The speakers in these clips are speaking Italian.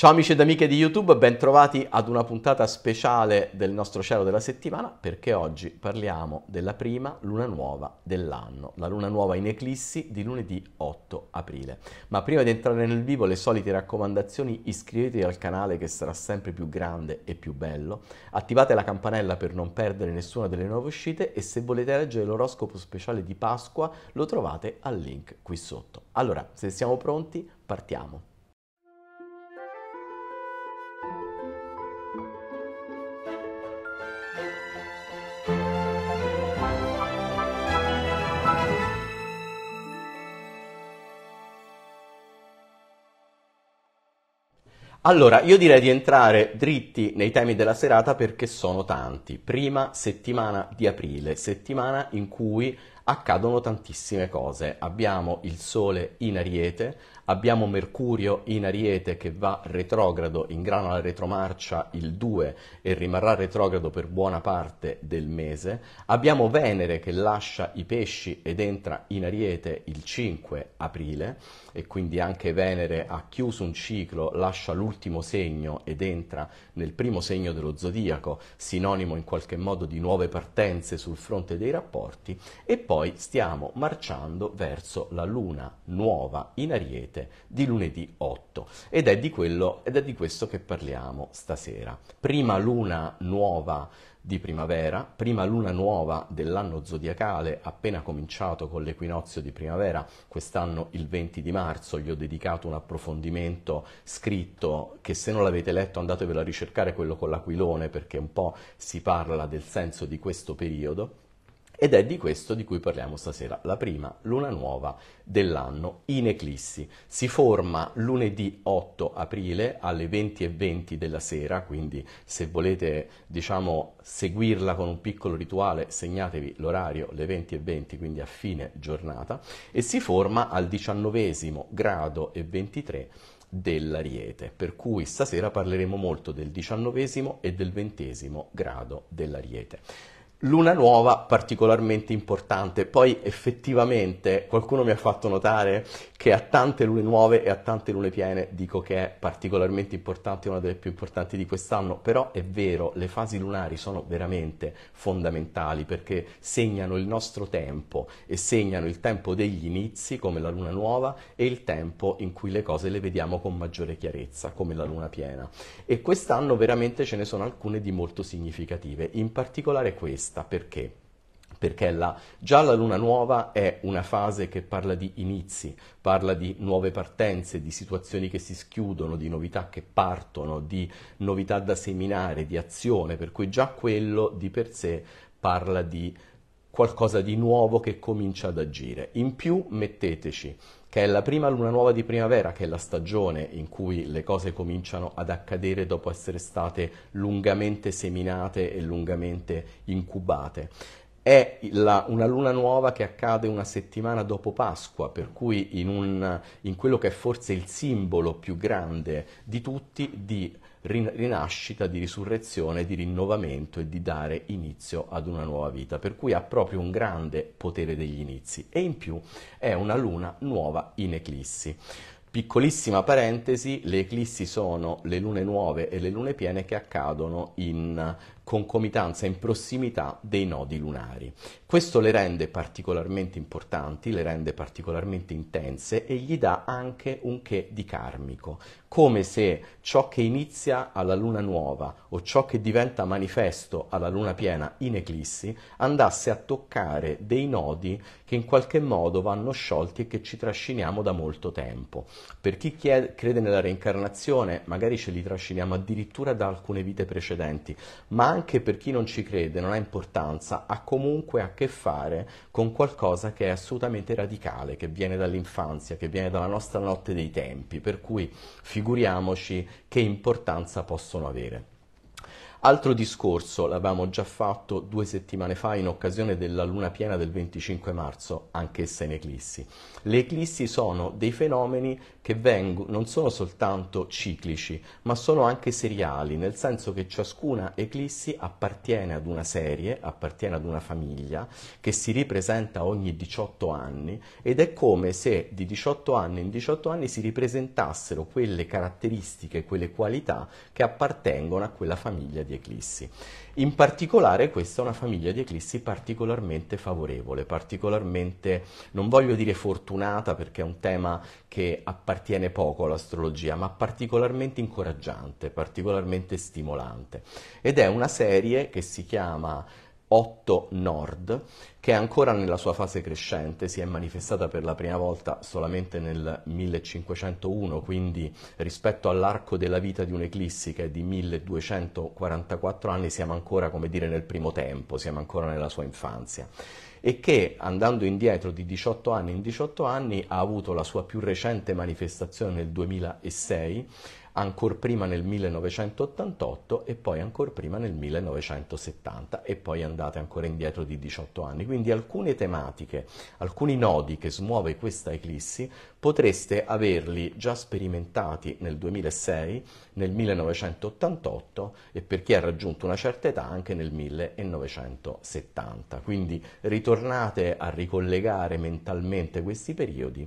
Ciao amici ed amiche di YouTube, bentrovati ad una puntata speciale del nostro cielo della settimana perché oggi parliamo della prima luna nuova dell'anno, la luna nuova in eclissi di lunedì 8 aprile. Ma prima di entrare nel vivo le solite raccomandazioni, iscrivetevi al canale che sarà sempre più grande e più bello, attivate la campanella per non perdere nessuna delle nuove uscite e se volete leggere l'oroscopo speciale di Pasqua lo trovate al link qui sotto. Allora, se siamo pronti, partiamo. Allora, io direi di entrare dritti nei temi della serata perché sono tanti. Prima settimana di aprile, settimana in cui accadono tantissime cose. Abbiamo il sole in ariete, Abbiamo Mercurio in Ariete che va retrogrado, in ingrana alla retromarcia il 2 e rimarrà retrogrado per buona parte del mese. Abbiamo Venere che lascia i pesci ed entra in Ariete il 5 aprile e quindi anche Venere ha chiuso un ciclo, lascia l'ultimo segno ed entra nel primo segno dello zodiaco, sinonimo in qualche modo di nuove partenze sul fronte dei rapporti e poi stiamo marciando verso la luna nuova in Ariete 7 di lunedì 8 ed è di, quello, ed è di questo che parliamo stasera. Prima luna nuova di primavera, prima luna nuova dell'anno zodiacale appena cominciato con l'equinozio di primavera, quest'anno il 20 di marzo gli ho dedicato un approfondimento scritto che se non l'avete letto andatevelo a ricercare quello con l'aquilone perché un po' si parla del senso di questo periodo ed è di questo di cui parliamo stasera. La prima luna nuova dell'anno in eclissi. Si forma lunedì 8 aprile alle 20.20 20 della sera, quindi se volete diciamo, seguirla con un piccolo rituale segnatevi l'orario, le 20.20, 20, quindi a fine giornata, e si forma al 19 grado e 23 dell'ariete, per cui stasera parleremo molto del 19 e del 20 grado dell'ariete luna nuova particolarmente importante. Poi effettivamente qualcuno mi ha fatto notare che a tante lune nuove e a tante lune piene dico che è particolarmente importante, una delle più importanti di quest'anno, però è vero, le fasi lunari sono veramente fondamentali perché segnano il nostro tempo e segnano il tempo degli inizi come la luna nuova e il tempo in cui le cose le vediamo con maggiore chiarezza come la luna piena. E quest'anno veramente ce ne sono alcune di molto significative, in particolare queste questa, perché? perché la, già la luna nuova è una fase che parla di inizi, parla di nuove partenze, di situazioni che si schiudono, di novità che partono, di novità da seminare, di azione, per cui già quello di per sé parla di qualcosa di nuovo che comincia ad agire. In più metteteci che è la prima luna nuova di primavera, che è la stagione in cui le cose cominciano ad accadere dopo essere state lungamente seminate e lungamente incubate. È la, una luna nuova che accade una settimana dopo Pasqua, per cui in, un, in quello che è forse il simbolo più grande di tutti di rinascita, di risurrezione, di rinnovamento e di dare inizio ad una nuova vita, per cui ha proprio un grande potere degli inizi e in più è una luna nuova in eclissi. Piccolissima parentesi, le eclissi sono le lune nuove e le lune piene che accadono in concomitanza, in prossimità dei nodi lunari questo le rende particolarmente importanti, le rende particolarmente intense e gli dà anche un che di karmico, come se ciò che inizia alla luna nuova o ciò che diventa manifesto alla luna piena in eclissi andasse a toccare dei nodi che in qualche modo vanno sciolti e che ci trasciniamo da molto tempo. Per chi chiede, crede nella reincarnazione, magari ce li trasciniamo addirittura da alcune vite precedenti, ma anche per chi non ci crede, non ha importanza, ha comunque a che fare con qualcosa che è assolutamente radicale, che viene dall'infanzia, che viene dalla nostra notte dei tempi, per cui figuriamoci che importanza possono avere. Altro discorso l'avevamo già fatto due settimane fa in occasione della luna piena del 25 marzo, anch'essa in eclissi. Le eclissi sono dei fenomeni che veng- non sono soltanto ciclici, ma sono anche seriali, nel senso che ciascuna eclissi appartiene ad una serie, appartiene ad una famiglia, che si ripresenta ogni 18 anni ed è come se di 18 anni in 18 anni si ripresentassero quelle caratteristiche, quelle qualità che appartengono a quella famiglia di eclissi. In particolare questa è una famiglia di eclissi particolarmente favorevole, particolarmente, non voglio dire fortunata perché è un tema che appartiene poco all'astrologia, ma particolarmente incoraggiante, particolarmente stimolante. Ed è una serie che si chiama 8 Nord, che è ancora nella sua fase crescente, si è manifestata per la prima volta solamente nel 1501, quindi rispetto all'arco della vita di un'eclissi che è di 1244 anni siamo ancora, come dire, nel primo tempo, siamo ancora nella sua infanzia e che andando indietro di 18 anni in 18 anni ha avuto la sua più recente manifestazione nel 2006 ancora prima nel 1988 e poi ancora prima nel 1970 e poi andate ancora indietro di 18 anni. Quindi alcune tematiche, alcuni nodi che smuove questa eclissi potreste averli già sperimentati nel 2006, nel 1988 e per chi ha raggiunto una certa età anche nel 1970. Quindi ritornate a ricollegare mentalmente questi periodi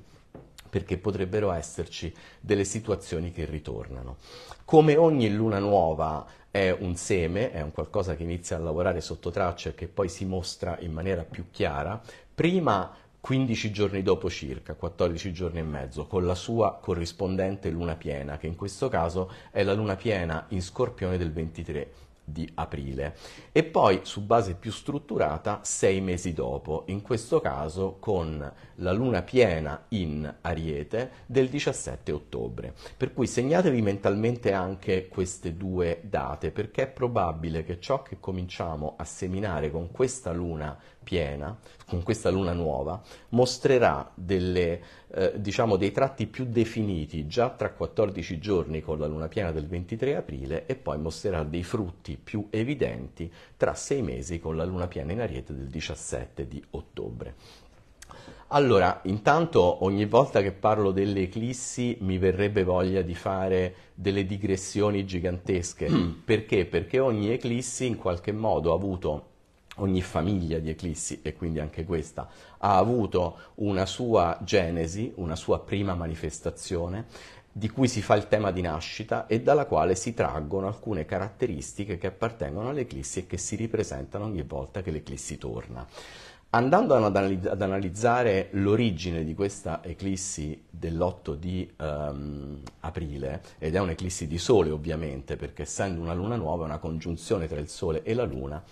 perché potrebbero esserci delle situazioni che ritornano. Come ogni luna nuova è un seme, è un qualcosa che inizia a lavorare sotto traccia e che poi si mostra in maniera più chiara, prima 15 giorni dopo circa, 14 giorni e mezzo, con la sua corrispondente luna piena, che in questo caso è la luna piena in scorpione del 23 di aprile e poi su base più strutturata sei mesi dopo, in questo caso con la luna piena in Ariete del 17 ottobre. Per cui segnatevi mentalmente anche queste due date perché è probabile che ciò che cominciamo a seminare con questa luna piena, con questa luna nuova, mostrerà delle, eh, diciamo dei tratti più definiti già tra 14 giorni con la luna piena del 23 aprile e poi mostrerà dei frutti più evidenti tra sei mesi con la luna piena in ariete del 17 di ottobre. Allora, intanto ogni volta che parlo delle eclissi mi verrebbe voglia di fare delle digressioni gigantesche. Mm. Perché? Perché ogni eclissi in qualche modo ha avuto ogni famiglia di eclissi, e quindi anche questa, ha avuto una sua genesi, una sua prima manifestazione, di cui si fa il tema di nascita e dalla quale si traggono alcune caratteristiche che appartengono all'eclissi e che si ripresentano ogni volta che l'eclissi torna. Andando ad analizzare l'origine di questa eclissi dell'8 di um, aprile, ed è un'eclissi di Sole ovviamente, perché essendo una luna nuova è una congiunzione tra il Sole e la Luna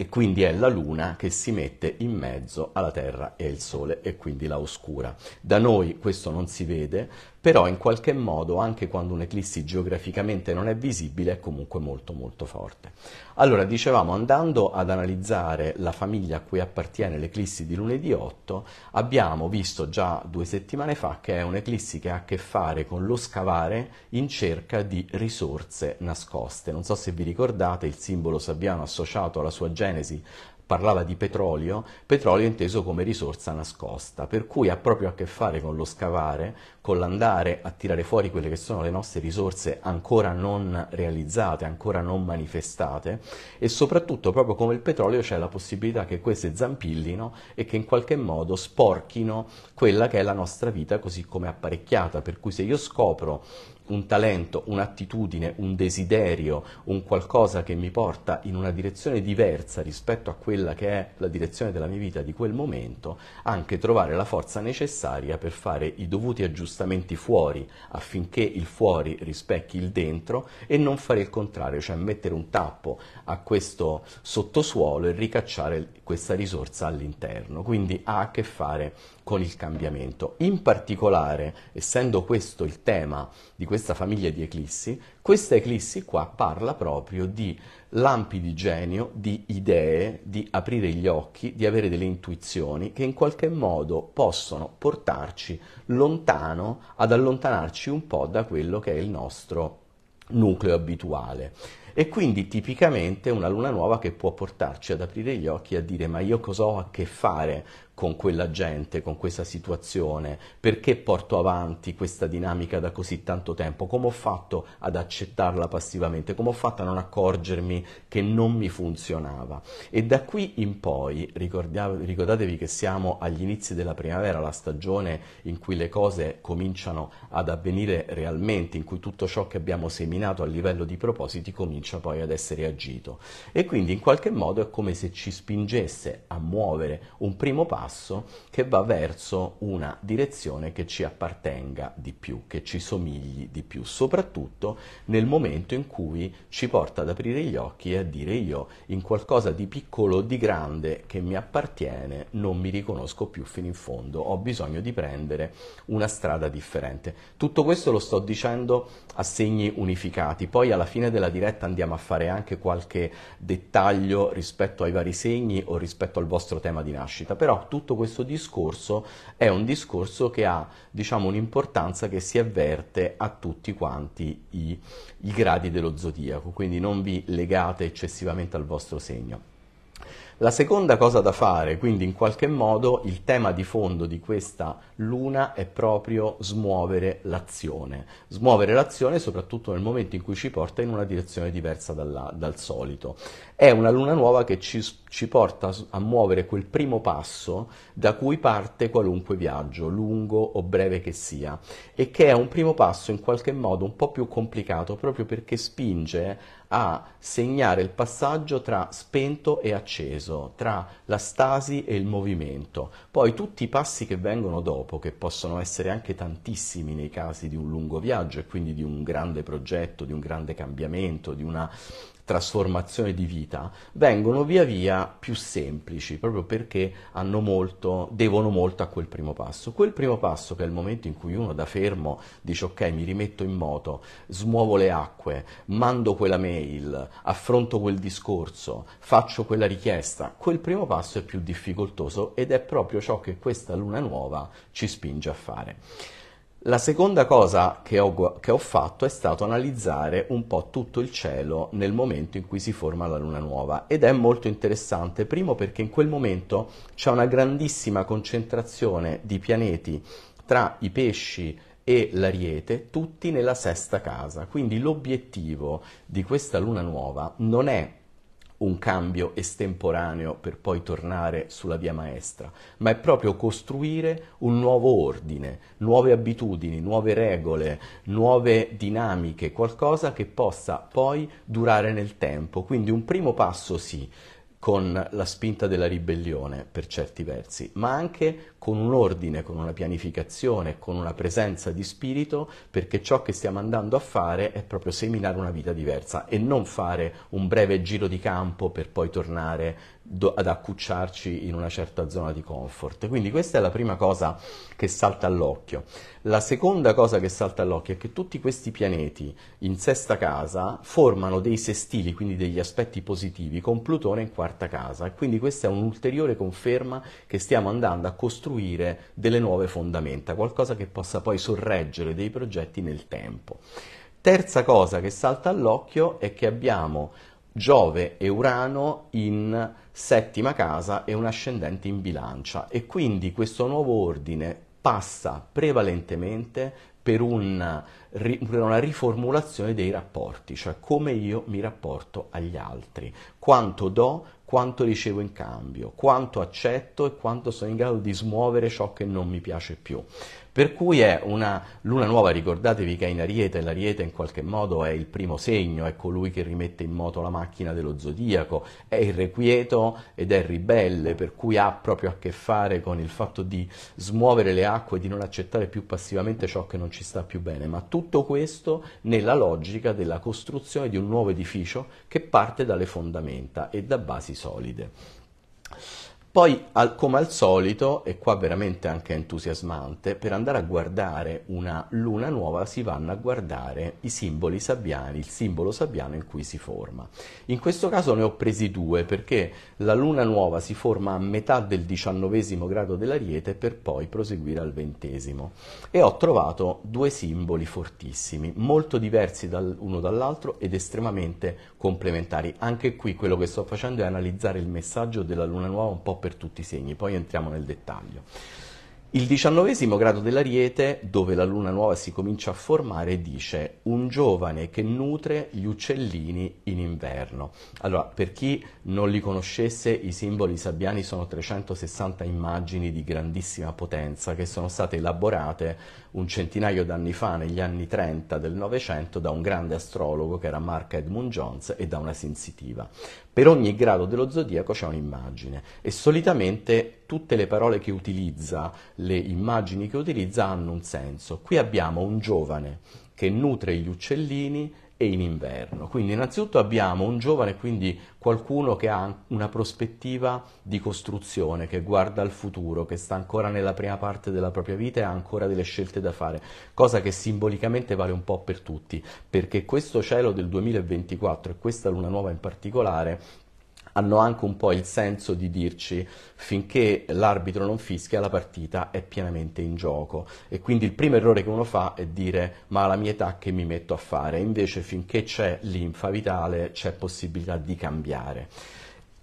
e quindi è la Luna che si mette in mezzo alla Terra e il Sole e quindi la oscura. Da noi questo non si vede, però in qualche modo anche quando un'eclissi geograficamente non è visibile è comunque molto molto forte. Allora dicevamo andando ad analizzare la famiglia a cui appartiene l'eclissi di lunedì 8 abbiamo visto già due settimane fa che è un'eclissi che ha a che fare con lo scavare in cerca di risorse nascoste. Non so se vi ricordate il simbolo sabbiano associato alla sua genesi parlava di petrolio, petrolio inteso come risorsa nascosta, per cui ha proprio a che fare con lo scavare, con l'andare a tirare fuori quelle che sono le nostre risorse ancora non realizzate, ancora non manifestate e soprattutto proprio come il petrolio c'è la possibilità che queste zampillino e che in qualche modo sporchino quella che è la nostra vita così come apparecchiata, per cui se io scopro un talento, un'attitudine, un desiderio, un qualcosa che mi porta in una direzione diversa rispetto a quella che è la direzione della mia vita di quel momento, anche trovare la forza necessaria per fare i dovuti aggiustamenti fuori affinché il fuori rispecchi il dentro e non fare il contrario, cioè mettere un tappo a questo sottosuolo e ricacciare questa risorsa all'interno. Quindi ha a che fare con il cambiamento. In particolare, essendo questo il tema di questa famiglia di eclissi, questa eclissi qua parla proprio di lampi di genio, di idee, di aprire gli occhi, di avere delle intuizioni che in qualche modo possono portarci lontano, ad allontanarci un po' da quello che è il nostro nucleo abituale. E quindi tipicamente una luna nuova che può portarci ad aprire gli occhi e a dire ma io cosa ho a che fare con quella gente, con questa situazione, perché porto avanti questa dinamica da così tanto tempo, come ho fatto ad accettarla passivamente, come ho fatto a non accorgermi che non mi funzionava. E da qui in poi ricordatevi che siamo agli inizi della primavera, la stagione in cui le cose cominciano ad avvenire realmente, in cui tutto ciò che abbiamo seminato a livello di propositi comincia comincia poi ad essere agito e quindi in qualche modo è come se ci spingesse a muovere un primo passo che va verso una direzione che ci appartenga di più, che ci somigli di più, soprattutto nel momento in cui ci porta ad aprire gli occhi e a dire io in qualcosa di piccolo di grande che mi appartiene non mi riconosco più fino in fondo, ho bisogno di prendere una strada differente. Tutto questo lo sto dicendo a segni unificati, poi alla fine della diretta andiamo a fare anche qualche dettaglio rispetto ai vari segni o rispetto al vostro tema di nascita, però tutto questo discorso è un discorso che ha diciamo, un'importanza che si avverte a tutti quanti i, i gradi dello zodiaco, quindi non vi legate eccessivamente al vostro segno. La seconda cosa da fare, quindi in qualche modo il tema di fondo di questa luna è proprio smuovere l'azione, smuovere l'azione soprattutto nel momento in cui ci porta in una direzione diversa dalla, dal solito. È una luna nuova che ci, ci porta a muovere quel primo passo da cui parte qualunque viaggio, lungo o breve che sia, e che è un primo passo in qualche modo un po' più complicato proprio perché spinge a segnare il passaggio tra spento e acceso, tra la stasi e il movimento. Poi tutti i passi che vengono dopo, che possono essere anche tantissimi nei casi di un lungo viaggio e quindi di un grande progetto, di un grande cambiamento, di una trasformazione di vita vengono via via più semplici, proprio perché hanno molto, devono molto a quel primo passo. Quel primo passo che è il momento in cui uno da fermo dice ok mi rimetto in moto, smuovo le acque, mando quella mail, affronto quel discorso, faccio quella richiesta, quel primo passo è più difficoltoso ed è proprio ciò che questa luna nuova ci spinge a fare. La seconda cosa che ho, che ho, fatto è stato analizzare un po' tutto il cielo nel momento in cui si forma la luna nuova ed è molto interessante, primo perché in quel momento c'è una grandissima concentrazione di pianeti tra i pesci e l'ariete, tutti nella sesta casa, quindi l'obiettivo di questa luna nuova non è un cambio estemporaneo per poi tornare sulla via maestra, ma è proprio costruire un nuovo ordine, nuove abitudini, nuove regole, nuove dinamiche, qualcosa che possa poi durare nel tempo. Quindi un primo passo sì, con la spinta della ribellione per certi versi, ma anche con un ordine, con una pianificazione, con una presenza di spirito, perché ciò che stiamo andando a fare è proprio seminare una vita diversa e non fare un breve giro di campo per poi tornare ad accucciarci in una certa zona di comfort. Quindi questa è la prima cosa che salta all'occhio. La seconda cosa che salta all'occhio è che tutti questi pianeti in sesta casa formano dei sestili, quindi degli aspetti positivi, con Plutone in quarta casa. E quindi questa è un'ulteriore conferma che stiamo andando a costruire delle nuove fondamenta, qualcosa che possa poi sorreggere dei progetti nel tempo. Terza cosa che salta all'occhio è che abbiamo Giove e Urano in settima casa e un ascendente in bilancia e quindi questo nuovo ordine passa prevalentemente per una, per una, riformulazione dei rapporti, cioè come io mi rapporto agli altri, quanto do, quanto ricevo in cambio, quanto accetto e quanto sono in grado di smuovere ciò che non mi piace più. Per cui è una luna nuova, ricordatevi che è in Ariete, l'Ariete in qualche modo è il primo segno, è colui che rimette in moto la macchina dello zodiaco, è irrequieto ed è ribelle, per cui ha proprio a che fare con il fatto di smuovere le acque, e di non accettare più passivamente ciò che non ci sta più bene, ma tutto questo nella logica della costruzione di un nuovo edificio che parte dalle fondamenta e da basi solide. Poi, al, come al solito, e qua veramente anche entusiasmante, per andare a guardare una luna nuova si vanno a guardare i simboli sabbiani, il simbolo sabbiano in cui si forma. In questo caso ne ho presi due perché la luna nuova si forma a metà del diciannovesimo grado dell'ariete per poi proseguire al ventesimo. E ho trovato due simboli fortissimi, molto diversi dall'uno dall'altro ed estremamente complementari. Anche qui quello che sto facendo è analizzare il messaggio della luna nuova un po' per tutti i segni, poi entriamo nel dettaglio. Il diciannovesimo grado dell'ariete, dove la luna nuova si comincia a formare, dice un giovane che nutre gli uccellini in inverno. Allora, per chi non li conoscesse, i simboli sabbiani sono 360 immagini di grandissima potenza che sono state elaborate un centinaio d'anni fa, negli anni 30 del Novecento, da un grande astrologo che era Mark Edmund Jones e da una sensitiva. Per ogni grado dello zodiaco c'è un'immagine e solitamente tutte le parole che utilizza, le immagini che utilizza hanno un senso. Qui abbiamo un giovane che nutre gli uccellini e in inverno. Quindi innanzitutto abbiamo un giovane, quindi qualcuno che ha una prospettiva di costruzione, che guarda al futuro, che sta ancora nella prima parte della propria vita e ha ancora delle scelte da fare, cosa che simbolicamente vale un po' per tutti, perché questo cielo del 2024 e questa luna nuova in particolare hanno anche un po' il senso di dirci finché l'arbitro non fischia la partita è pienamente in gioco e quindi il primo errore che uno fa è dire ma alla mia età che mi metto a fare, invece finché c'è linfa vitale c'è possibilità di cambiare.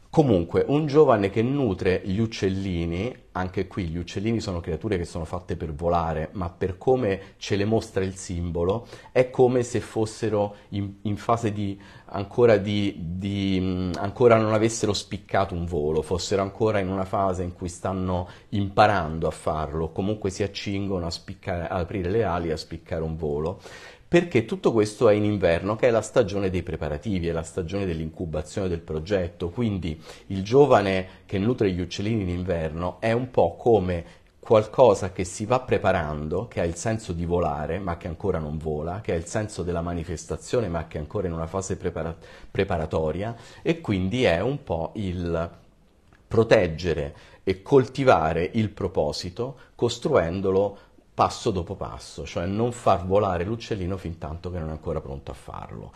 Comunque, un giovane che nutre gli uccellini, anche qui gli uccellini sono creature che sono fatte per volare, ma per come ce le mostra il simbolo, è come se fossero in, in fase di ancora, di, di, ancora, non avessero spiccato un volo, fossero ancora in una fase in cui stanno imparando a farlo, comunque si accingono a, spiccare, a aprire le ali e a spiccare un volo perché tutto questo è in inverno, che è la stagione dei preparativi, è la stagione dell'incubazione del progetto, quindi il giovane che nutre gli uccellini in inverno è un po' come qualcosa che si va preparando, che ha il senso di volare ma che ancora non vola, che ha il senso della manifestazione ma che è ancora in una fase prepara- preparatoria e quindi è un po' il proteggere e coltivare il proposito costruendolo passo dopo passo, cioè non far volare l'uccellino fin tanto che non è ancora pronto a farlo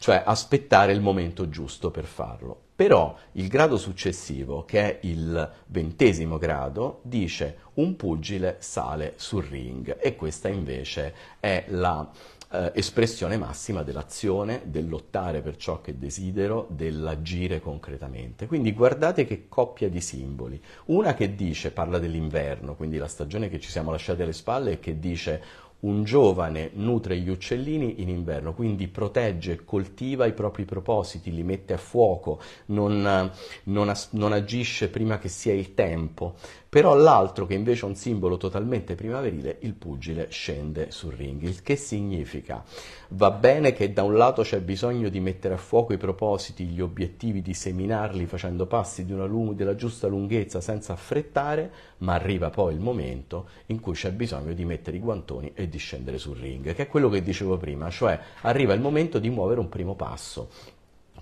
cioè aspettare il momento giusto per farlo. Però il grado successivo, che è il ventesimo grado, dice un pugile sale sul ring e questa invece è la eh, espressione massima dell'azione, del lottare per ciò che desidero, dell'agire concretamente. Quindi guardate che coppia di simboli. Una che dice, parla dell'inverno, quindi la stagione che ci siamo lasciati alle spalle e che dice un giovane nutre gli uccellini in inverno, quindi protegge, coltiva i propri propositi, li mette a fuoco, non, eh, non, non agisce prima che sia il tempo però l'altro che invece è un simbolo totalmente primaverile, il pugile scende sul ring. Il che significa? Va bene che da un lato c'è bisogno di mettere a fuoco i propositi, gli obiettivi, di seminarli facendo passi lung- della giusta lunghezza senza affrettare, ma arriva poi il momento in cui c'è bisogno di mettere i guantoni e di scendere sul ring, che è quello che dicevo prima, cioè arriva il momento di muovere un primo passo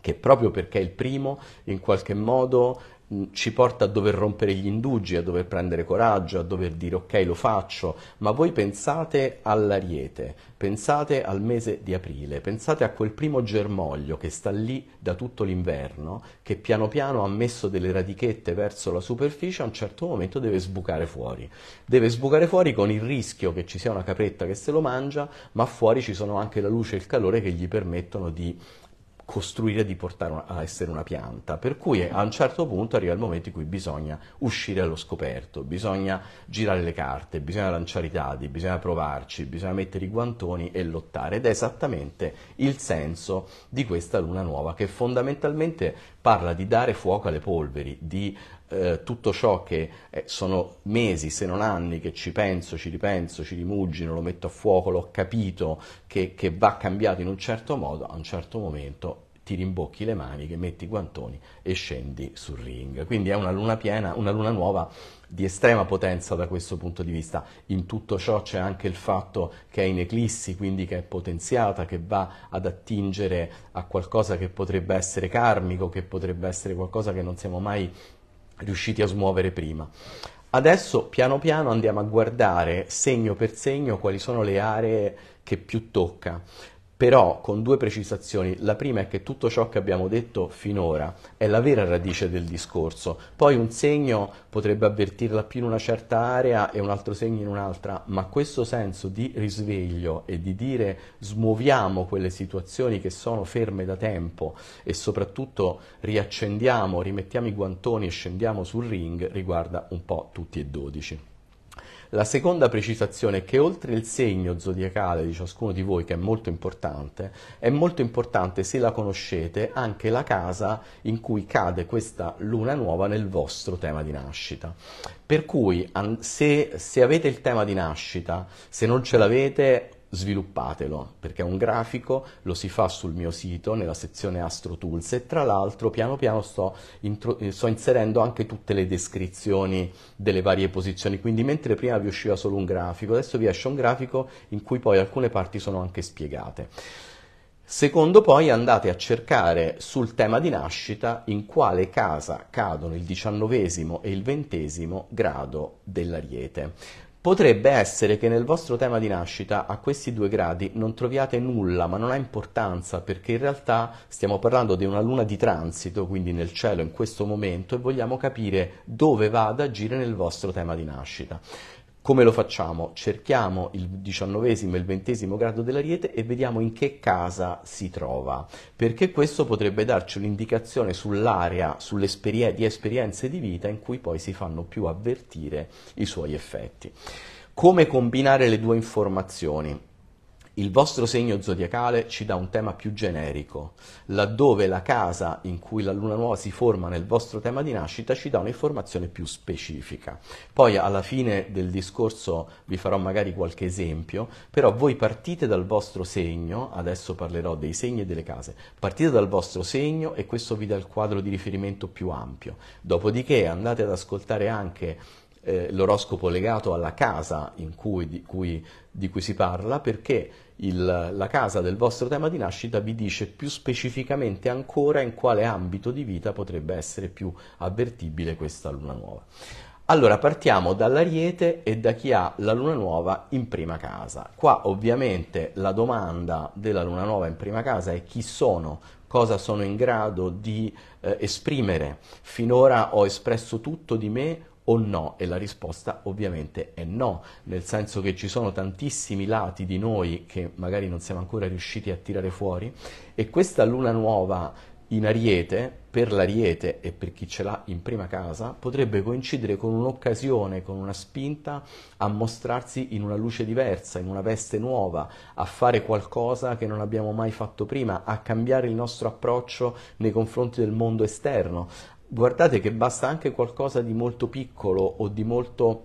che proprio perché è il primo in qualche modo Mm, ci porta a dover rompere gli indugi, a dover prendere coraggio, a dover dire ok lo faccio, ma voi pensate all'ariete, pensate al mese di aprile, pensate a quel primo germoglio che sta lì da tutto l'inverno, che piano piano ha messo delle radichette verso la superficie, a un certo momento deve sbucare fuori. Deve sbucare fuori con il rischio che ci sia una capretta che se lo mangia, ma fuori ci sono anche la luce e il calore che gli permettono di costruire di portare una, a essere una pianta, per cui a un certo punto arriva il momento in cui bisogna uscire allo scoperto, bisogna girare le carte, bisogna lanciare i dadi, bisogna provarci, bisogna mettere i guantoni e lottare ed è esattamente il senso di questa luna nuova che fondamentalmente parla di dare fuoco alle polveri, di eh, tutto ciò che eh, sono mesi, se non anni, che ci penso, ci ripenso, ci rimugino, lo metto a fuoco, l'ho capito che, che va cambiato in un certo modo, a un certo momento ti rimbocchi le maniche, metti i guantoni e scendi sul ring. Quindi è una luna piena, una luna nuova di estrema potenza da questo punto di vista. In tutto ciò c'è anche il fatto che è in eclissi, quindi che è potenziata, che va ad attingere a qualcosa che potrebbe essere karmico, che potrebbe essere qualcosa che non siamo mai riusciti a smuovere prima. Adesso piano piano andiamo a guardare segno per segno quali sono le aree che più tocca però con due precisazioni. La prima è che tutto ciò che abbiamo detto finora è la vera radice del discorso. Poi un segno potrebbe avvertirla più in una certa area e un altro segno in un'altra, ma questo senso di risveglio e di dire smuoviamo quelle situazioni che sono ferme da tempo e soprattutto riaccendiamo, rimettiamo i guantoni e scendiamo sul ring riguarda un po' tutti e dodici. La seconda precisazione è che oltre il segno zodiacale di ciascuno di voi, che è molto importante, è molto importante se la conoscete anche la casa in cui cade questa luna nuova nel vostro tema di nascita. Per cui se, se avete il tema di nascita, se non ce l'avete sviluppatelo, perché è un grafico, lo si fa sul mio sito nella sezione Astro Tools e tra l'altro piano piano sto, eh, sto inserendo anche tutte le descrizioni delle varie posizioni, quindi mentre prima vi usciva solo un grafico, adesso vi esce un grafico in cui poi alcune parti sono anche spiegate. Secondo poi andate a cercare sul tema di nascita in quale casa cadono il diciannovesimo e il ventesimo grado dell'ariete. Potrebbe essere che nel vostro tema di nascita a questi due gradi non troviate nulla, ma non ha importanza perché in realtà stiamo parlando di una luna di transito, quindi nel cielo in questo momento, e vogliamo capire dove va ad agire nel vostro tema di nascita. Come lo facciamo? Cerchiamo il diciannovesimo e il ventesimo grado dell'ariete e vediamo in che casa si trova, perché questo potrebbe darci un'indicazione sull'area sull'esperienza di esperienze di vita in cui poi si fanno più avvertire i suoi effetti. Come combinare le due informazioni? Il vostro segno zodiacale ci dà un tema più generico, laddove la casa in cui la luna nuova si forma nel vostro tema di nascita ci dà un'informazione più specifica. Poi alla fine del discorso vi farò magari qualche esempio, però voi partite dal vostro segno, adesso parlerò dei segni e delle case, partite dal vostro segno e questo vi dà il quadro di riferimento più ampio. Dopodiché andate ad ascoltare anche eh, l'oroscopo legato alla casa cui, di, cui, di cui si parla perché il, la casa del vostro tema di nascita vi dice più specificamente ancora in quale ambito di vita potrebbe essere più avvertibile questa luna nuova. Allora partiamo dall'ariete e da chi ha la luna nuova in prima casa. Qua ovviamente la domanda della luna nuova in prima casa è chi sono, cosa sono in grado di eh, esprimere. Finora ho espresso tutto di me o no? E la risposta ovviamente è no, nel senso che ci sono tantissimi lati di noi che magari non siamo ancora riusciti a tirare fuori e questa luna nuova in ariete, per l'ariete e per chi ce l'ha in prima casa, potrebbe coincidere con un'occasione, con una spinta a mostrarsi in una luce diversa, in una veste nuova, a fare qualcosa che non abbiamo mai fatto prima, a cambiare il nostro approccio nei confronti del mondo esterno, guardate che basta anche qualcosa di molto piccolo o di molto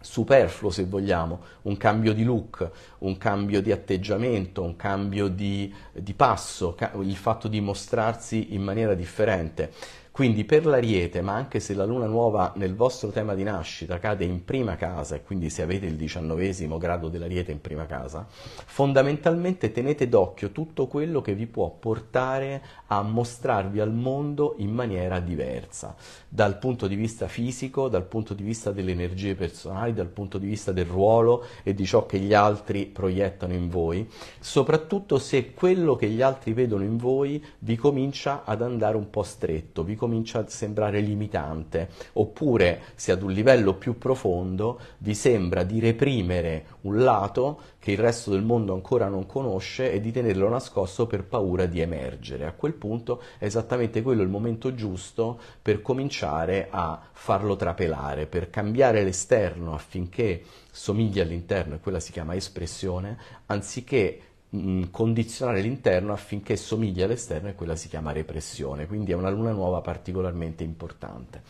superfluo se vogliamo, un cambio di look, un cambio di atteggiamento, un cambio di, di passo, il fatto di mostrarsi in maniera differente. Quindi per l'ariete, ma anche se la luna nuova nel vostro tema di nascita cade in prima casa, e quindi se avete il diciannovesimo grado dell'ariete in prima casa, fondamentalmente tenete d'occhio tutto quello che vi può portare a mostrarvi al mondo in maniera diversa, dal punto di vista fisico, dal punto di vista delle energie personali, dal punto di vista del ruolo e di ciò che gli altri proiettano in voi, soprattutto se quello che gli altri vedono in voi vi comincia ad andare un po' stretto, vi comincia a sembrare limitante, oppure se ad un livello più profondo vi sembra di reprimere un lato che il resto del mondo ancora non conosce e di tenerlo nascosto per paura di emergere. A quel punto è esattamente quello il momento giusto per cominciare a farlo trapelare, per cambiare l'esterno affinché somigli all'interno, e quella si chiama espressione, anziché Mm, condizionare l'interno affinché somigli all'esterno e quella si chiama repressione, quindi è una luna nuova particolarmente importante.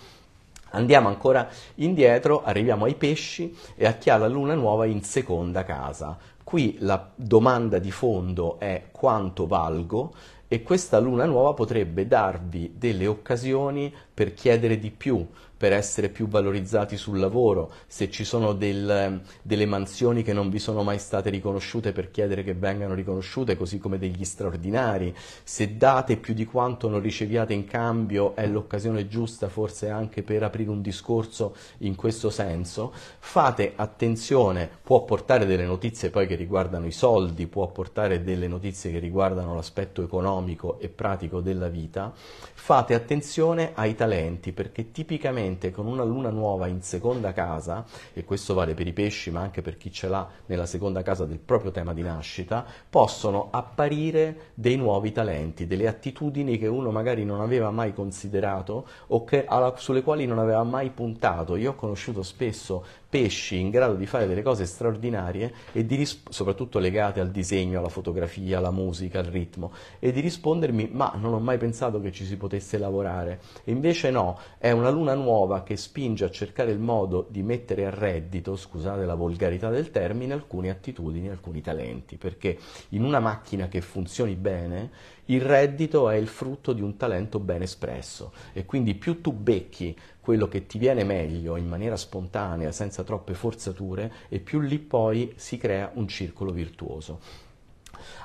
Andiamo ancora indietro, arriviamo ai pesci e a chi ha la luna nuova in seconda casa. Qui la domanda di fondo è quanto valgo e questa luna nuova potrebbe darvi delle occasioni per chiedere di più, per essere più valorizzati sul lavoro, se ci sono del, delle mansioni che non vi sono mai state riconosciute per chiedere che vengano riconosciute, così come degli straordinari, se date più di quanto non riceviate in cambio è l'occasione giusta forse anche per aprire un discorso in questo senso, fate attenzione, può portare delle notizie poi che riguardano i soldi, può portare delle notizie che riguardano l'aspetto economico e pratico della vita, fate attenzione ai talenti perché tipicamente sicuramente con una luna nuova in seconda casa, e questo vale per i pesci ma anche per chi ce l'ha nella seconda casa del proprio tema di nascita, possono apparire dei nuovi talenti, delle attitudini che uno magari non aveva mai considerato o che, alla, sulle quali non aveva mai puntato. Io ho conosciuto spesso pesci in grado di fare delle cose straordinarie, risp- soprattutto legate al disegno, alla fotografia, alla musica, al ritmo, e di rispondermi ma non ho mai pensato che ci si potesse lavorare. E invece no, è una luna nuova che spinge a cercare il modo di mettere a reddito, scusate la volgarità del termine, alcune attitudini, alcuni talenti, perché in una macchina che funzioni bene, il reddito è il frutto di un talento ben espresso e quindi più tu becchi quello che ti viene meglio in maniera spontanea, senza troppe forzature, e più lì poi si crea un circolo virtuoso.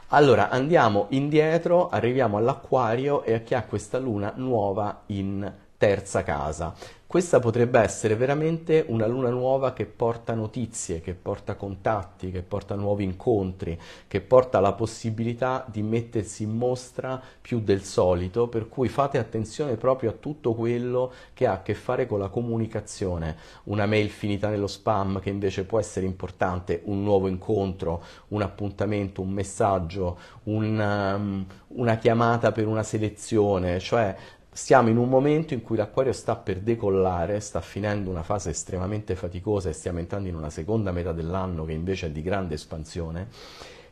Allora andiamo indietro, arriviamo all'acquario e a chi ha questa luna nuova in terza casa. Questa potrebbe essere veramente una luna nuova che porta notizie, che porta contatti, che porta nuovi incontri, che porta la possibilità di mettersi in mostra più del solito, per cui fate attenzione proprio a tutto quello che ha a che fare con la comunicazione, una mail finita nello spam che invece può essere importante, un nuovo incontro, un appuntamento, un messaggio, un, um, una chiamata per una selezione, cioè Stiamo in un momento in cui l'acquario sta per decollare, sta finendo una fase estremamente faticosa e stiamo entrando in una seconda metà dell'anno che invece è di grande espansione.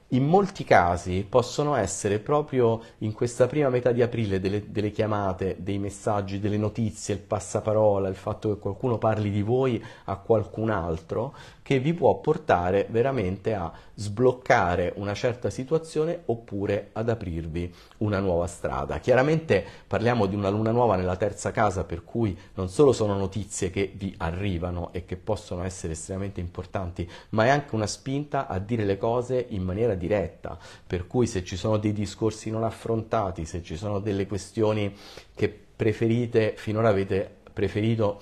In molti casi possono essere proprio in questa prima metà di aprile delle, delle chiamate, dei messaggi, delle notizie, il passaparola, il fatto che qualcuno parli di voi a qualcun altro che vi può portare veramente a sbloccare una certa situazione oppure ad aprirvi una nuova strada. Chiaramente parliamo di una luna nuova nella terza casa, per cui non solo sono notizie che vi arrivano e che possono essere estremamente importanti, ma è anche una spinta a dire le cose in maniera diretta, per cui se ci sono dei discorsi non affrontati, se ci sono delle questioni che preferite, finora avete preferito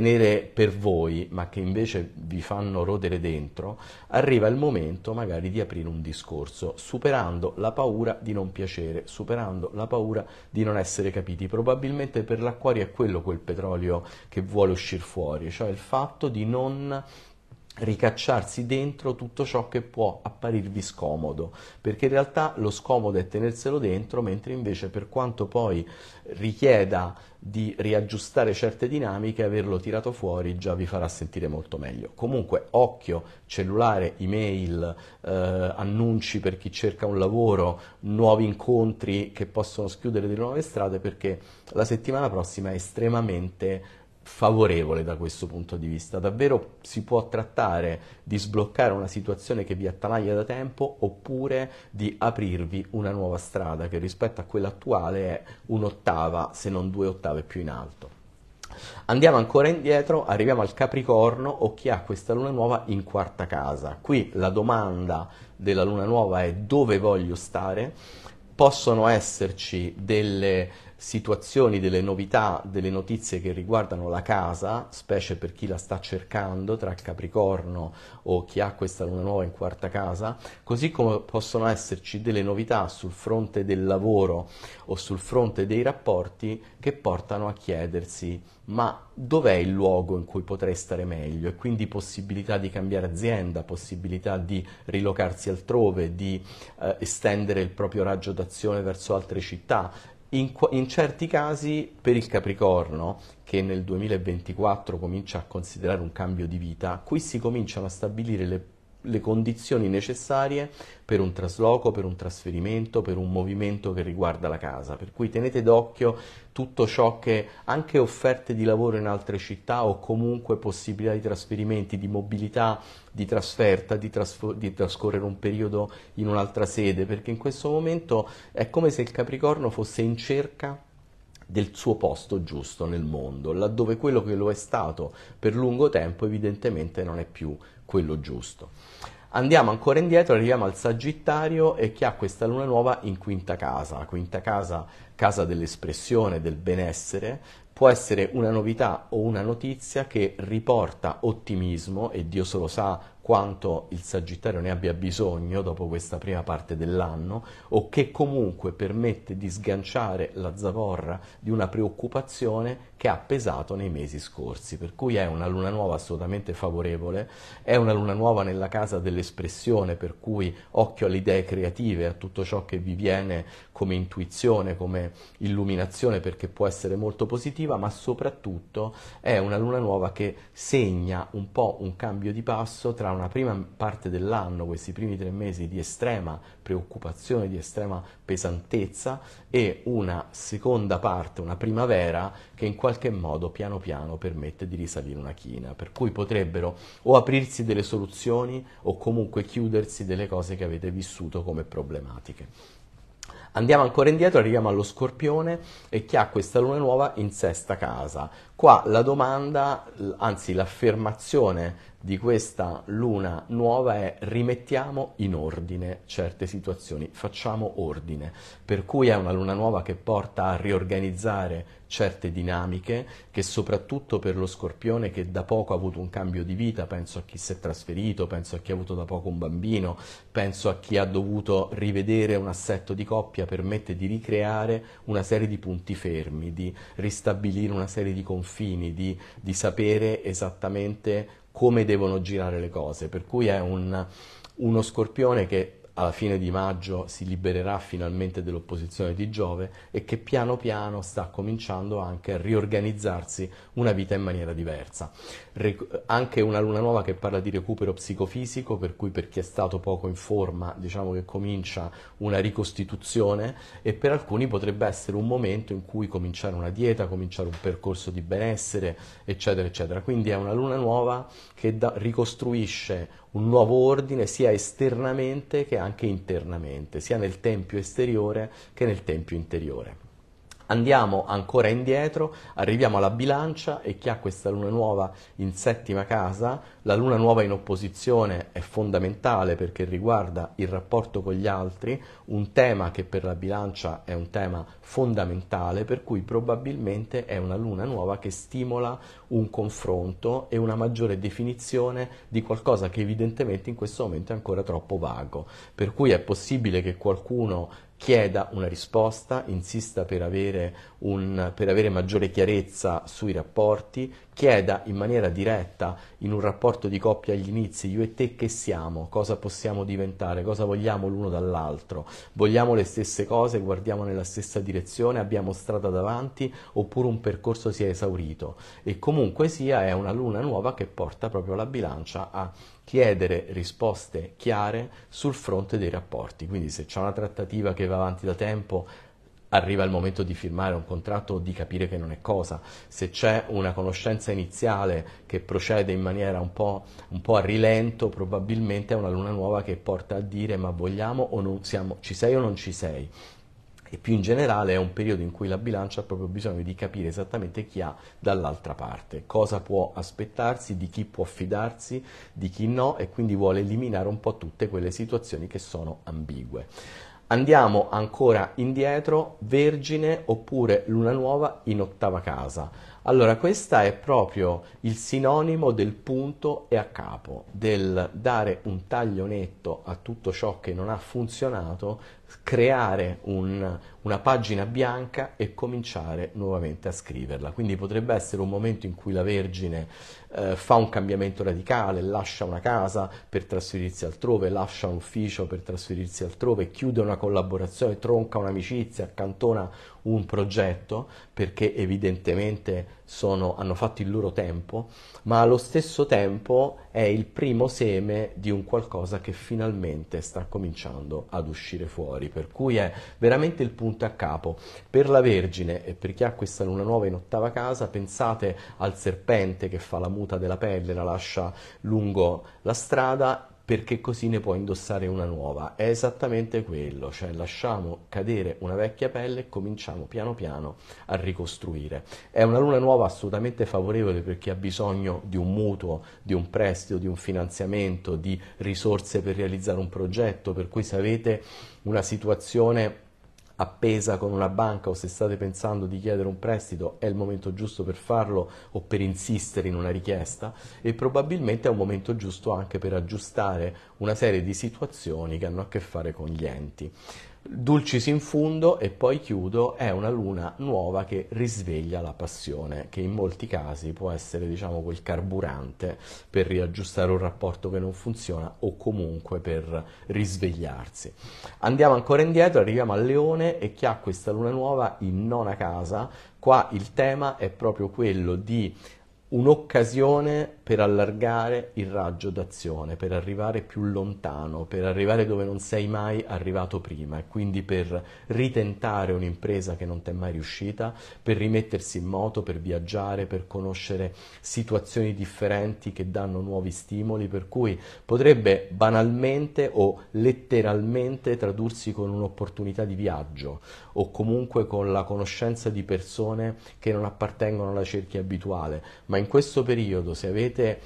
tenere per voi, ma che invece vi fanno rodere dentro, arriva il momento magari di aprire un discorso, superando la paura di non piacere, superando la paura di non essere capiti. Probabilmente per l'acquario è quello quel petrolio che vuole uscire fuori, cioè il fatto di non ricacciarsi dentro tutto ciò che può apparirvi scomodo, perché in realtà lo scomodo è tenerselo dentro, mentre invece per quanto poi richieda di riaggiustare certe dinamiche, averlo tirato fuori già vi farà sentire molto meglio. Comunque, occhio, cellulare, email, eh, annunci per chi cerca un lavoro, nuovi incontri che possono schiudere di nuove strade, perché la settimana prossima è estremamente favorevole da questo punto di vista. Davvero si può trattare di sbloccare una situazione che vi attanaglia da tempo oppure di aprirvi una nuova strada che rispetto a quella attuale è un'ottava, se non due ottave più in alto. Andiamo ancora indietro, arriviamo al Capricorno o chi ha questa luna nuova in quarta casa. Qui la domanda della luna nuova è dove voglio stare. Possono esserci delle situazioni, delle novità, delle notizie che riguardano la casa, specie per chi la sta cercando tra il Capricorno o chi ha questa luna nuova in quarta casa, così come possono esserci delle novità sul fronte del lavoro o sul fronte dei rapporti che portano a chiedersi ma dov'è il luogo in cui potrei stare meglio e quindi possibilità di cambiare azienda, possibilità di rilocarsi altrove, di eh, estendere il proprio raggio d'azione verso altre città in, in, certi casi per il Capricorno, che nel 2024 comincia a considerare un cambio di vita, qui si cominciano a stabilire le le condizioni necessarie per un trasloco, per un trasferimento, per un movimento che riguarda la casa. Per cui tenete d'occhio tutto ciò che anche offerte di lavoro in altre città o comunque possibilità di trasferimenti, di mobilità, di trasferta, di, trasfo- di trascorrere un periodo in un'altra sede, perché in questo momento è come se il Capricorno fosse in cerca del suo posto giusto nel mondo, laddove quello che lo è stato per lungo tempo evidentemente non è più quello giusto. Andiamo ancora indietro, arriviamo al Sagittario e che ha questa luna nuova in quinta casa, la quinta casa, casa dell'espressione, del benessere, può essere una novità o una notizia che riporta ottimismo e Dio solo sa quanto il Sagittario ne abbia bisogno dopo questa prima parte dell'anno o che comunque permette di sganciare la zavorra di una preoccupazione che ha pesato nei mesi scorsi, per cui è una luna nuova assolutamente favorevole, è una luna nuova nella casa dell'espressione, per cui occhio alle idee creative, a tutto ciò che vi viene come intuizione, come illuminazione, perché può essere molto positiva, ma soprattutto è una luna nuova che segna un po' un cambio di passo tra una prima parte dell'anno, questi primi tre mesi di estrema preoccupazione, di estrema pesantezza, e una seconda parte, una primavera che in qualche modo piano piano permette di risalire una china, per cui potrebbero o aprirsi delle soluzioni o comunque chiudersi delle cose che avete vissuto come problematiche. Andiamo ancora indietro, arriviamo allo scorpione e che ha questa luna nuova in sesta casa. Qua la domanda, anzi l'affermazione di questa luna nuova è rimettiamo in ordine certe situazioni, facciamo ordine, per cui è una luna nuova che porta a riorganizzare certe dinamiche che soprattutto per lo scorpione che da poco ha avuto un cambio di vita, penso a chi si è trasferito, penso a chi ha avuto da poco un bambino, penso a chi ha dovuto rivedere un assetto di coppia, permette di ricreare una serie di punti fermi, di ristabilire una serie di confini, di, di sapere esattamente come devono girare le cose, per cui è un, uno scorpione che alla fine di maggio si libererà finalmente dell'opposizione di Giove e che piano piano sta cominciando anche a riorganizzarsi una vita in maniera diversa. Re- anche una luna nuova che parla di recupero psicofisico, per cui per chi è stato poco in forma diciamo che comincia una ricostituzione e per alcuni potrebbe essere un momento in cui cominciare una dieta, cominciare un percorso di benessere, eccetera, eccetera. Quindi è una luna nuova che da- ricostruisce un nuovo ordine sia esternamente che anche internamente, sia nel tempio esteriore che nel tempio interiore. Andiamo ancora indietro, arriviamo alla bilancia e chi ha questa luna nuova in settima casa, la luna nuova in opposizione è fondamentale perché riguarda il rapporto con gli altri, un tema che per la bilancia è un tema fondamentale per cui probabilmente è una luna nuova che stimola un confronto e una maggiore definizione di qualcosa che evidentemente in questo momento è ancora troppo vago, per cui è possibile che qualcuno chieda una risposta, insista per avere, un, per avere, maggiore chiarezza sui rapporti, chieda in maniera diretta in un rapporto di coppia agli inizi io e te che siamo, cosa possiamo diventare, cosa vogliamo l'uno dall'altro, vogliamo le stesse cose, guardiamo nella stessa direzione, abbiamo strada davanti oppure un percorso si è esaurito e comunque sia è una luna nuova che porta proprio la bilancia a chiedere risposte chiare sul fronte dei rapporti. Quindi se c'è una trattativa che va avanti da tempo, arriva il momento di firmare un contratto o di capire che non è cosa. Se c'è una conoscenza iniziale che procede in maniera un po', un po a rilento, probabilmente è una luna nuova che porta a dire ma vogliamo o non siamo, ci sei o non ci sei e più in generale è un periodo in cui la bilancia ha proprio bisogno di capire esattamente chi ha dall'altra parte, cosa può aspettarsi, di chi può fidarsi, di chi no e quindi vuole eliminare un po' tutte quelle situazioni che sono ambigue. Andiamo ancora indietro, Vergine oppure Luna Nuova in ottava casa. Allora, questo è proprio il sinonimo del punto e a capo, del dare un taglio netto a tutto ciò che non ha funzionato, creare un, una pagina bianca e cominciare nuovamente a scriverla. Quindi potrebbe essere un momento in cui la Vergine eh, fa un cambiamento radicale, lascia una casa per trasferirsi altrove, lascia un ufficio per trasferirsi altrove, chiude una collaborazione, tronca un'amicizia, accantona un progetto perché evidentemente sono, hanno fatto il loro tempo, ma allo stesso tempo è il primo seme di un qualcosa che finalmente sta cominciando ad uscire fuori, per cui è veramente il punto a capo. Per la Vergine e per chi ha questa luna nuova in ottava casa, pensate al serpente che fa la muta della pelle, la lascia lungo la strada perché così ne può indossare una nuova. È esattamente quello, cioè lasciamo cadere una vecchia pelle e cominciamo piano piano a ricostruire. È una luna nuova assolutamente favorevole per chi ha bisogno di un mutuo, di un prestito, di un finanziamento, di risorse per realizzare un progetto, per cui se avete una situazione appesa con una banca o se state pensando di chiedere un prestito è il momento giusto per farlo o per insistere in una richiesta e probabilmente è un momento giusto anche per aggiustare una serie di situazioni che hanno a che fare con gli enti. Dulcis in fundo e poi chiudo, è una luna nuova che risveglia la passione, che in molti casi può essere diciamo quel carburante per riaggiustare un rapporto che non funziona o comunque per risvegliarsi. Andiamo ancora indietro, arriviamo al Leone e chi ha questa luna nuova in nona casa. Qua il tema è proprio quello di un'occasione per allargare il raggio d'azione, per arrivare più lontano, per arrivare dove non sei mai arrivato prima e quindi per ritentare un'impresa che non ti è mai riuscita, per rimettersi in moto, per viaggiare, per conoscere situazioni differenti che danno nuovi stimoli, per cui potrebbe banalmente o letteralmente tradursi con un'opportunità di viaggio, o comunque con la conoscenza di persone che non appartengono alla cerchia abituale, ma in questo periodo se avete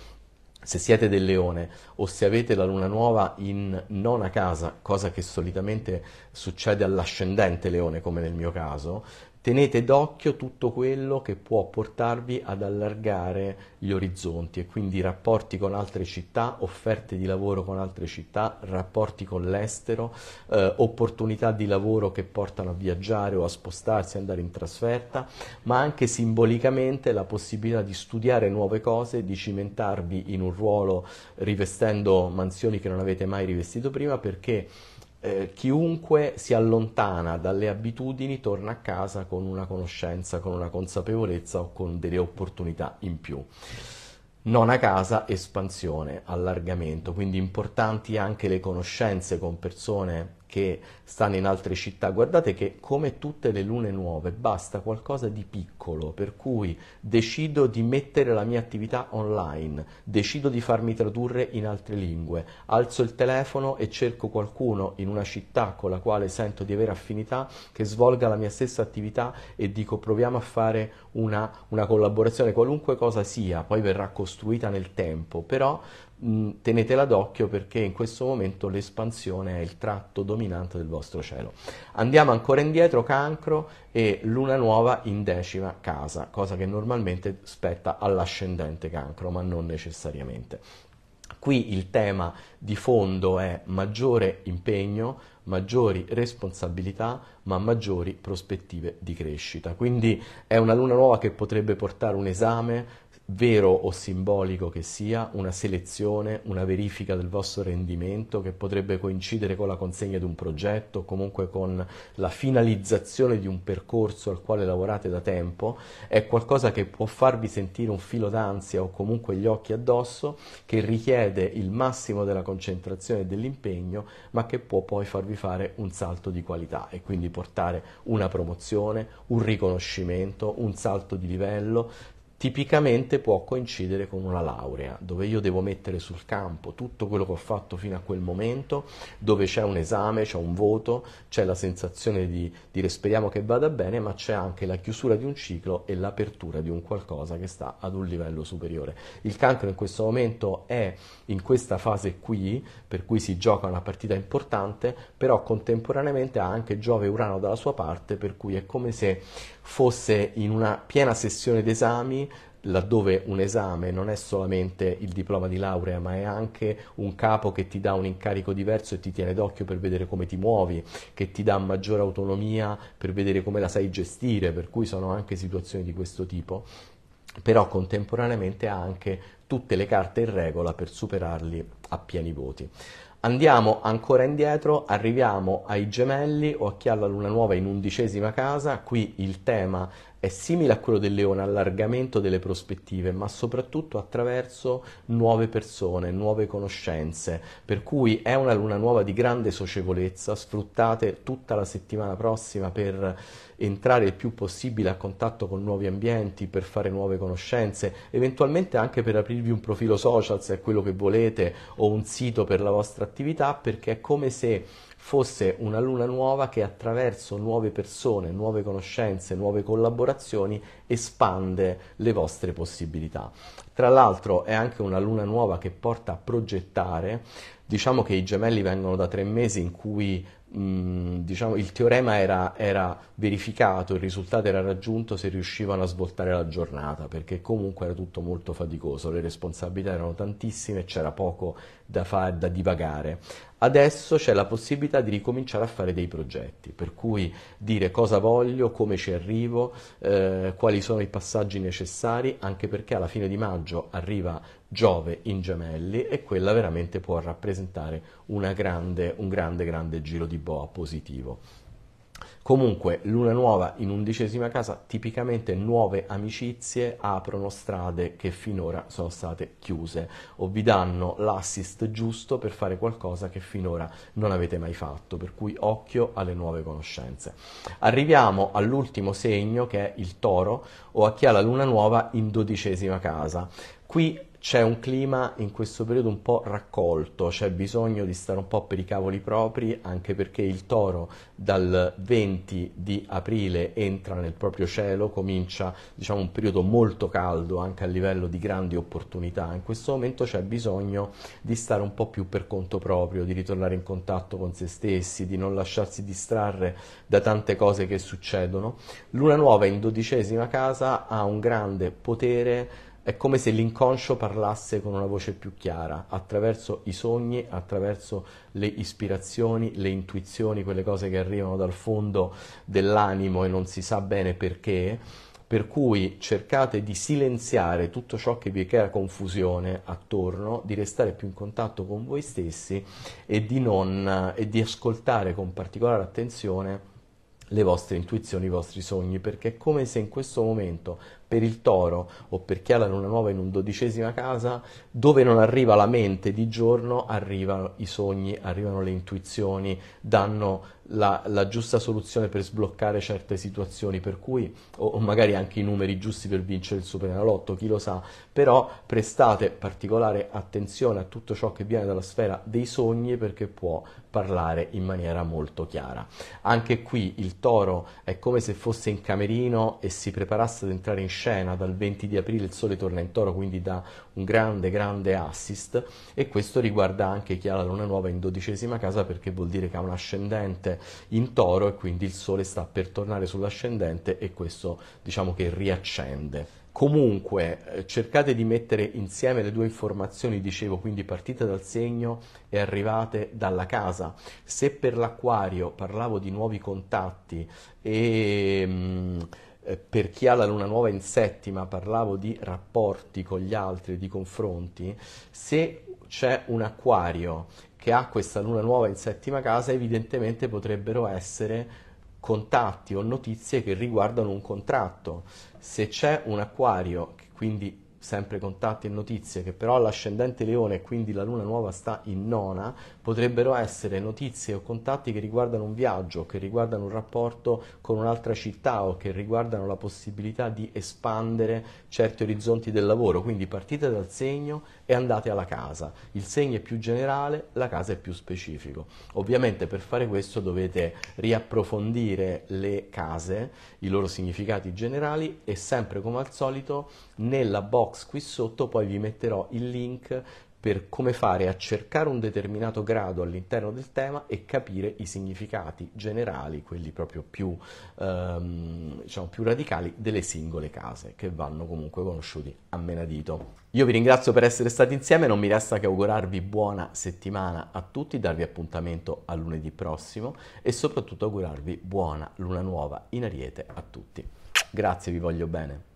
se siete del leone o se avete la luna nuova in nona casa, cosa che solitamente succede all'ascendente leone come nel mio caso, tenete d'occhio tutto quello che può portarvi ad allargare gli orizzonti e quindi rapporti con altre città, offerte di lavoro con altre città, rapporti con l'estero, eh, opportunità di lavoro che portano a viaggiare o a spostarsi, andare in trasferta, ma anche simbolicamente la possibilità di studiare nuove cose, di cimentarvi in un ruolo rivestendo mansioni che non avete mai rivestito prima perché eh, chiunque si allontana dalle abitudini torna a casa con una conoscenza, con una consapevolezza o con delle opportunità in più. Non a casa, espansione, allargamento, quindi importanti anche le conoscenze con persone che stanno in altre città. Guardate che come tutte le lune nuove basta qualcosa di piccolo, per cui decido di mettere la mia attività online, decido di farmi tradurre in altre lingue, alzo il telefono e cerco qualcuno in una città con la quale sento di avere affinità che svolga la mia stessa attività e dico proviamo a fare una, una collaborazione, qualunque cosa sia, poi verrà costruita nel tempo, però Mm, tenetela d'occhio perché in questo momento l'espansione è il tratto dominante del vostro cielo. Andiamo ancora indietro, cancro e luna nuova in decima casa, cosa che normalmente spetta all'ascendente cancro, ma non necessariamente. Qui il tema di fondo è maggiore impegno, maggiori responsabilità, ma maggiori prospettive di crescita. Quindi è una luna nuova che potrebbe portare un esame, vero o simbolico che sia, una selezione, una verifica del vostro rendimento che potrebbe coincidere con la consegna di un progetto, o comunque con la finalizzazione di un percorso al quale lavorate da tempo, è qualcosa che può farvi sentire un filo d'ansia o comunque gli occhi addosso, che richiede il massimo della concentrazione e dell'impegno, ma che può poi farvi fare un salto di qualità e quindi portare una promozione, un riconoscimento, un salto di livello, tipicamente può coincidere con una laurea, dove io devo mettere sul campo tutto quello che ho fatto fino a quel momento, dove c'è un esame, c'è un voto, c'è la sensazione di dire speriamo che vada bene, ma c'è anche la chiusura di un ciclo e l'apertura di un qualcosa che sta ad un livello superiore. Il cancro in questo momento è in questa fase qui, per cui si gioca una partita importante, però contemporaneamente ha anche Giove e Urano dalla sua parte, per cui è come se fosse in una piena sessione d'esami laddove un esame non è solamente il diploma di laurea, ma è anche un capo che ti dà un incarico diverso e ti tiene d'occhio per vedere come ti muovi, che ti dà maggiore autonomia per vedere come la sai gestire, per cui sono anche situazioni di questo tipo, però contemporaneamente ha anche tutte le carte in regola per superarli a pieni voti. Andiamo ancora indietro, arriviamo ai gemelli o a chi ha la luna nuova in undicesima casa, qui il tema è simile a quello del leone, allargamento delle prospettive, ma soprattutto attraverso nuove persone, nuove conoscenze, per cui è una luna nuova di grande socievolezza, sfruttate tutta la settimana prossima per entrare il più possibile a contatto con nuovi ambienti, per fare nuove conoscenze, eventualmente anche per aprirvi un profilo social se è quello che volete o un sito per la vostra attività, perché è come se fosse una luna nuova che attraverso nuove persone, nuove conoscenze, nuove collaborazioni espande le vostre possibilità. Tra l'altro è anche una luna nuova che porta a progettare. Diciamo che i gemelli vengono da tre mesi in cui mm, diciamo, il teorema era, era verificato, il risultato era raggiunto se riuscivano a svoltare la giornata, perché comunque era tutto molto faticoso, le responsabilità erano tantissime, c'era poco da, far, da divagare. Adesso c'è la possibilità di ricominciare a fare dei progetti, per cui dire cosa voglio, come ci arrivo, eh, quali sono i passaggi necessari, anche perché alla fine di maggio arriva Giove in gemelli e quella veramente può rappresentare grande, un grande, grande giro di boa positivo. Comunque, luna nuova in undicesima casa, tipicamente nuove amicizie aprono strade che finora sono state chiuse o vi danno l'assist giusto per fare qualcosa che finora non avete mai fatto, per cui occhio alle nuove conoscenze. Arriviamo all'ultimo segno che è il toro o a chi ha la luna nuova in dodicesima casa. Qui c'è un clima in questo periodo un po' raccolto, c'è bisogno di stare un po' per i cavoli propri, anche perché il toro dal 20 di aprile entra nel proprio cielo, comincia diciamo, un periodo molto caldo anche a livello di grandi opportunità. In questo momento c'è bisogno di stare un po' più per conto proprio, di ritornare in contatto con se stessi, di non lasciarsi distrarre da tante cose che succedono. Luna nuova in dodicesima casa ha un grande potere è come se l'inconscio parlasse con una voce più chiara, attraverso i sogni, attraverso le ispirazioni, le intuizioni, quelle cose che arrivano dal fondo dell'animo e non si sa bene perché. Per cui cercate di silenziare tutto ciò che vi crea confusione attorno, di restare più in contatto con voi stessi e di, non, e di ascoltare con particolare attenzione le vostre intuizioni, i vostri sogni, perché è come se in questo momento per il toro o per chi ha la luna nuova in un dodicesima casa, dove non arriva la mente di giorno, arrivano i sogni, arrivano le intuizioni, danno la, la giusta soluzione per sbloccare certe situazioni, per cui, o, o, magari anche i numeri giusti per vincere il Superenalotto, chi lo sa, però prestate particolare attenzione a tutto ciò che viene dalla sfera dei sogni perché può parlare in maniera molto chiara. Anche qui il toro è come se fosse in camerino e si preparasse ad entrare in scena dal 20 di aprile il sole torna in toro, quindi da un grande grande assist e questo riguarda anche chi ha la luna nuova in dodicesima casa perché vuol dire che ha un ascendente in toro e quindi il sole sta per tornare sull'ascendente e questo diciamo che riaccende. Comunque eh, cercate di mettere insieme le due informazioni, dicevo, quindi partite dal segno e arrivate dalla casa. Se per l'acquario parlavo di nuovi contatti e mh, mm, eh, per chi ha la luna nuova in settima parlavo di rapporti con gli altri, di confronti, se c'è un acquario che ha questa luna nuova in settima casa, evidentemente potrebbero essere contatti o notizie che riguardano un contratto. Se c'è un acquario, quindi sempre contatti e notizie, che però ha l'ascendente leone e quindi la luna nuova sta in nona, potrebbero essere notizie o contatti che riguardano un viaggio, che riguardano un rapporto con un'altra città o che riguardano la possibilità di espandere certi orizzonti del lavoro. Quindi partite dal segno e andate alla casa. Il segno è più generale, la casa è più specifico. Ovviamente per fare questo dovete riapprofondire le case, i loro significati generali e sempre come al solito nella box qui sotto poi vi metterò il link per come fare a cercare un determinato grado all'interno del tema e capire i significati generali, quelli proprio più, ehm, diciamo, più radicali, delle singole case, che vanno comunque conosciuti a menadito. Io vi ringrazio per essere stati insieme, non mi resta che augurarvi buona settimana a tutti, darvi appuntamento a lunedì prossimo e soprattutto augurarvi buona luna nuova in ariete a tutti. Grazie, vi voglio bene.